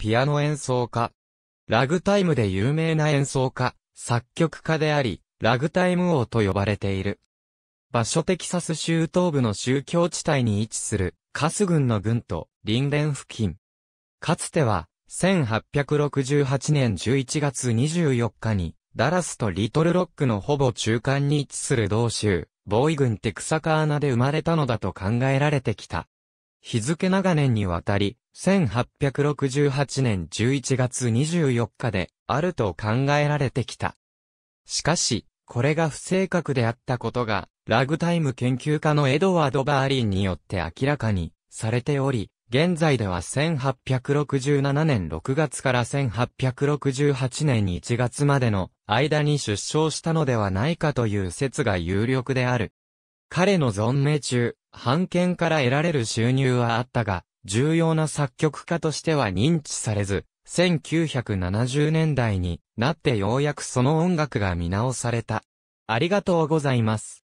ピアノ演奏家。ラグタイムで有名な演奏家、作曲家であり、ラグタイム王と呼ばれている。場所テキサス州東部の宗教地帯に位置する、カス軍の軍と、林連付近。かつては、1868年11月24日に、ダラスとリトルロックのほぼ中間に位置する同州、ボーイ軍テクサカーナで生まれたのだと考えられてきた。日付長年にわたり、1868年11月24日であると考えられてきた。しかし、これが不正確であったことが、ラグタイム研究家のエドワード・バーリンによって明らかにされており、現在では1867年6月から1868年1月までの間に出生したのではないかという説が有力である。彼の存命中、版権から得られる収入はあったが、重要な作曲家としては認知されず、1970年代になってようやくその音楽が見直された。ありがとうございます。